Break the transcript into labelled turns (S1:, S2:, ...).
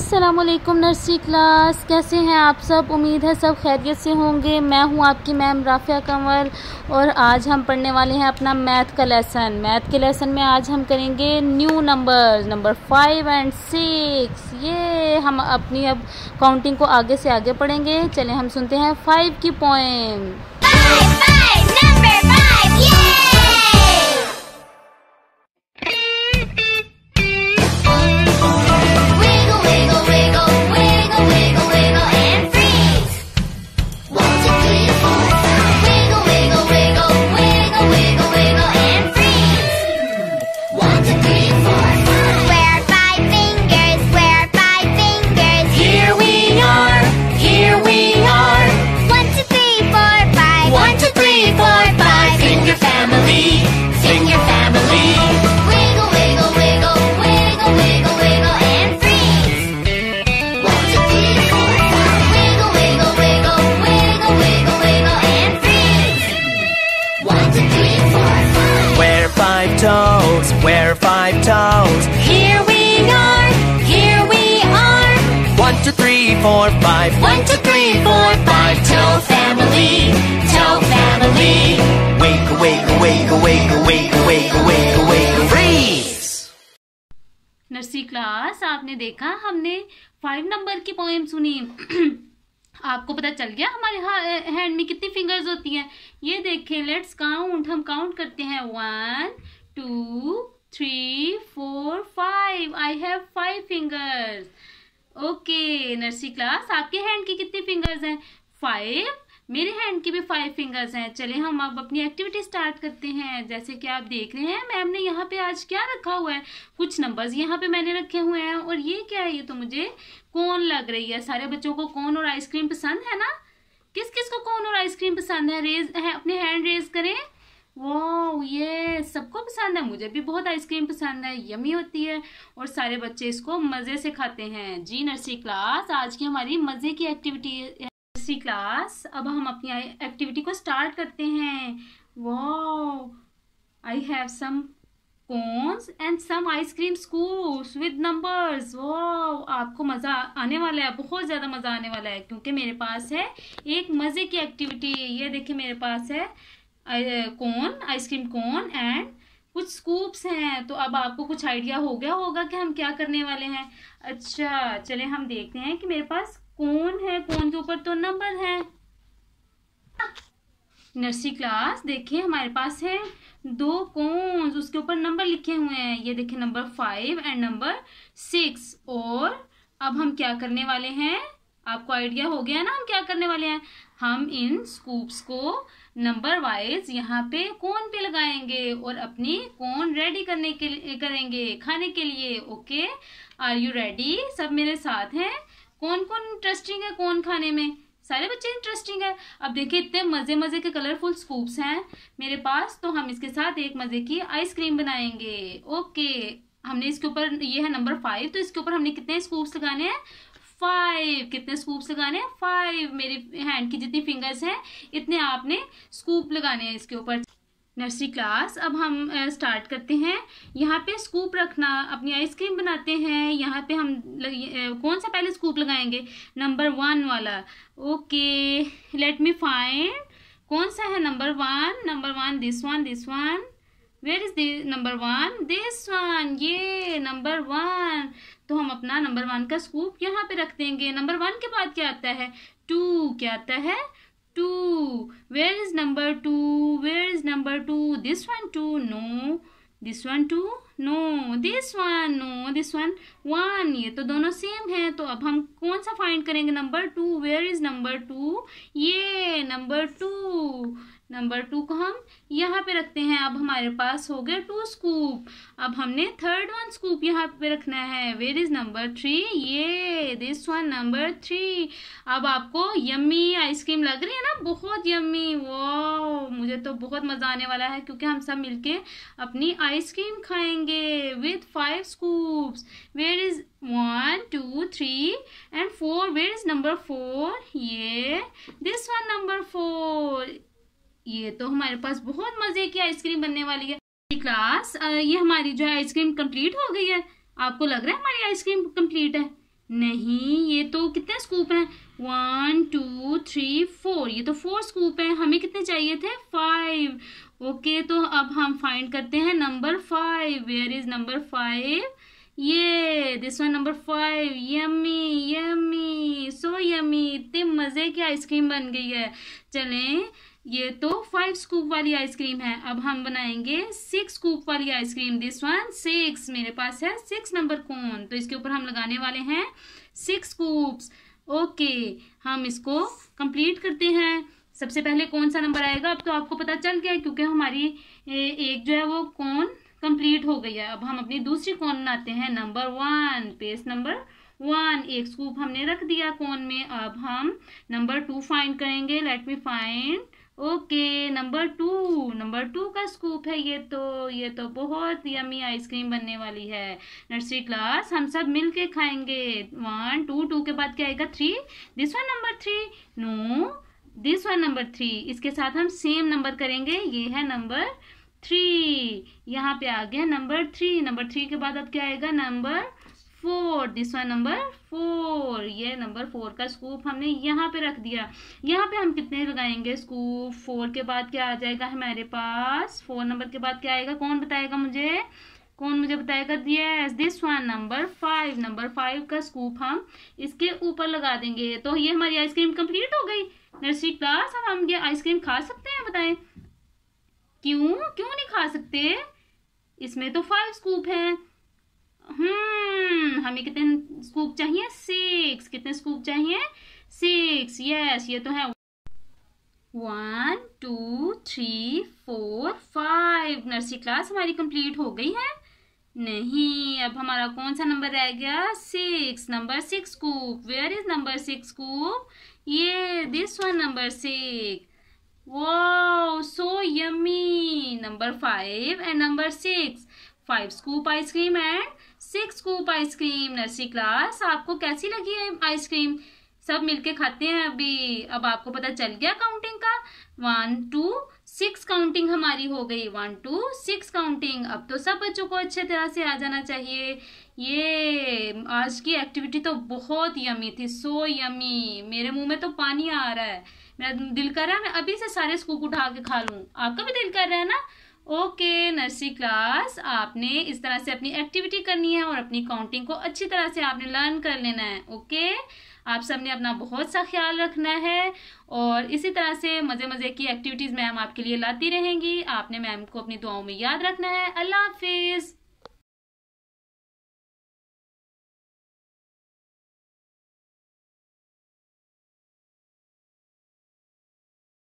S1: असलकुम nursery class कैसे हैं आप सब उम्मीद है सब खैरियत से होंगे मैं हूं आपकी मैम राफ़िया कंवल और आज हम पढ़ने वाले हैं अपना मैथ का लेसन मैथ के लेसन में आज हम करेंगे new number number five and six ये हम अपनी अब काउंटिंग को आगे से आगे पढ़ेंगे चलें हम सुनते हैं फाइव की point four, five. One, two, three, four, five. Toe family, toe family. Wake, wake, wake, wake, wake, wake, wake, wake, freeze. Nursery class, आपने देखा हमने five number की poem सुनी आपको पता चल गया हमारे हैंड में कितनी फिंगर्स होती हैं ये देखें लेट्स काउंट हम काउंट करते हैं one two three four five I have five fingers okay nursery class आपके हैंड के कितने फिंगर्स हैं फाइव मेरे हैंड के भी फाइव फिंगर्स हैं चले हम अब अपनी एक्टिविटी स्टार्ट करते हैं जैसे कि आप देख रहे हैं मैम ने यहाँ पे आज क्या रखा हुआ है कुछ नंबर्स यहाँ पे मैंने रखे हुए हैं और ये क्या है ये तो मुझे कौन लग रही है सारे बच्चों को कौन और आइसक्रीम पसंद है ना किस किस को कौन और आइसक्रीम पसंद है रेज है अपने हैंड रेज करें ये सबको पसंद है मुझे भी बहुत आइसक्रीम पसंद है यमी होती है और सारे बच्चे इसको मज़े से खाते हैं जी नर्सरी क्लास आज की हमारी मज़े की एक्टिविटी नर्सरी क्लास अब हम अपनी एक्टिविटी को स्टार्ट करते हैं वो I have some cones and some ice cream scoops with numbers वो आपको मज़ा आने वाला है बहुत ज़्यादा मज़ा आने वाला है क्योंकि मेरे पास है एक मज़े की एक्टिविटी ये देखिए मेरे पास है कोन आइसक्रीम कोन एंड कुछ स्कूप्स हैं तो अब आपको कुछ आइडिया हो गया होगा कि हम क्या करने वाले हैं अच्छा चले हम देखते हैं कि मेरे पास कौन है कौन के ऊपर तो नंबर है नर्सरी क्लास देखिए हमारे पास है दो कौन उसके ऊपर नंबर लिखे हुए हैं ये देखिए number five and number six और अब हम क्या करने वाले हैं आपको आइडिया हो गया ना हम क्या करने वाले हैं हम इन स्कूप्स को नंबर वाइज यहाँ पे कोन पे लगाएंगे और अपनी कोन रेडी करने के लिए करेंगे खाने के लिए ओके आर यू रेडी सब मेरे साथ हैं कौन कौन इंटरेस्टिंग है कौन खाने में सारे बच्चे इंटरेस्टिंग है अब देखिए इतने मज़े मज़े के कलरफुल स्कूप्स हैं मेरे पास तो हम इसके साथ एक मज़े की आइसक्रीम बनाएंगे ओके हमने इसके ऊपर ये है नंबर फाइव तो इसके ऊपर हमने कितने स्कूप्स लगाने हैं फाइव कितने स्कूप्स लगाने हैं फाइव मेरी हैंड की जितनी फिंगर्स हैं इतने आपने स्कूप लगाने हैं इसके ऊपर नर्सरी क्लास अब हम स्टार्ट करते हैं यहाँ पे स्कूप रखना अपनी आइसक्रीम बनाते हैं यहाँ पे हम लग, कौन सा पहले स्कूप लगाएंगे नंबर वन वाला ओके लेट मी फाइंड कौन सा है number one number one this one this one where is this number one this one ये नंबर वन तो हम अपना नंबर वन का स्कूप यहाँ पे रख देंगे नंबर वन के बाद क्या आता है टू क्या आता है two where is number two where is number two this one two no this one two no this one no this one one ये तो दोनों सेम है तो अब हम कौन सा फाइंड करेंगे number two where is number two ये नंबर टू नंबर टू को हम यहाँ पे रखते हैं अब हमारे पास हो गया टू स्कूप अब हमने थर्ड वन स्कूप यहाँ पे रखना है वेर इज नंबर थ्री ये दिस वन नंबर थ्री अब आपको यम्मी आइसक्रीम लग रही है ना बहुत यम्मी वो मुझे तो बहुत मज़ा आने वाला है क्योंकि हम सब मिलके अपनी आइसक्रीम खाएंगे with five scoops where is one two three and four where is number four ये दिस वन नंबर फोर ये तो हमारे पास बहुत मज़े की आइसक्रीम बनने वाली है क्लास ये हमारी जो है आइसक्रीम कंप्लीट हो गई है आपको लग रहा है हमारी आइसक्रीम कंप्लीट है नहीं ये तो कितने स्कूप हैं वन टू थ्री फोर ये तो फोर स्कूप हैं हमें कितने चाहिए थे फाइव ओके तो अब हम फाइंड करते हैं number five where is number five ये this one number five yummy yummy so yummy इतने मज़े की आइसक्रीम बन गई है चलें ये तो फाइव स्कूप वाली आइसक्रीम है अब हम बनाएंगे सिक्स स्कूप वाली आइसक्रीम दिस वन सिक्स मेरे पास है सिक्स नंबर कौन तो इसके ऊपर हम लगाने वाले हैं सिक्स स्कूप्स ओके हम इसको कंप्लीट करते हैं सबसे पहले कौन सा नंबर आएगा अब तो आपको पता चल गया क्योंकि हमारी एक जो है वो कौन कंप्लीट हो गई है अब हम अपनी दूसरी कॉन बनाते हैं number one paste number one एक स्कूप हमने रख दिया कॉन में अब हम नंबर टू फाइंड करेंगे let me find okay number two number two का स्कूप है ये तो ये तो बहुत यमी आइसक्रीम बनने वाली है नर्सरी क्लास हम सब मिलके खाएंगे वन टू टू के बाद क्या आएगा three this one number three no this one number three इसके साथ हम सेम नंबर करेंगे ये है नंबर थ्री यहाँ पे आ गया नंबर थ्री नंबर थ्री के बाद अब क्या आएगा number four this one number four ये नंबर फोर का स्कूप हमने यहाँ पे रख दिया यहाँ पे हम कितने लगाएंगे स्कूप फोर के बाद क्या आ जाएगा हमारे पास फोर नंबर के बाद क्या आएगा कौन बताएगा मुझे कौन मुझे बताएगा yes this one number five number five का स्कूप हम इसके ऊपर लगा देंगे तो ये हमारी आइसक्रीम कंप्लीट हो गई नर्सरी क्लास अब हम ये आइसक्रीम खा सकते हैं बताएं क्यों क्यों नहीं खा सकते इसमें तो फाइव स्कूप है हम्म हमें कितने स्कूप चाहिए सिक्स कितने स्कूप चाहिए सिक्स यस ये तो है one two three four five nursery class हमारी कंप्लीट हो गई है नहीं अब हमारा कौन सा नंबर रह गया six number six scoop where is number six scoop ये this one number six wow so yummy number 5 and number 6 5 scoop ice cream and 6 scoop ice cream nursery class आपको कैसी लगी है आइसक्रीम सब मिलके खाते हैं अभी अब आपको पता चल गया काउंटिंग का वन टू सिक्स काउंटिंग हमारी हो गई वन टू सिक्स काउंटिंग अब तो सब बच्चों को अच्छे तरह से आ जाना चाहिए ये आज की एक्टिविटी तो बहुत यमी थी सो यमी मेरे मुंह में तो पानी आ रहा है मेरा दिल कर रहा है मैं अभी से सारे स्कूप उठा के खा लूँ आपका भी दिल कर रहा है ना ओके नर्सरी क्लास आपने इस तरह से अपनी एक्टिविटी करनी है और अपनी काउंटिंग को अच्छी तरह से आपने लर्न कर लेना है ओके आप सबने अपना बहुत सा ख्याल रखना है और इसी तरह से मज़े मज़े की एक्टिविटीज़ मैम आपके लिए लाती रहेंगी आपने मैम को अपनी दुआओं में याद रखना है अल्लाह हाफिज़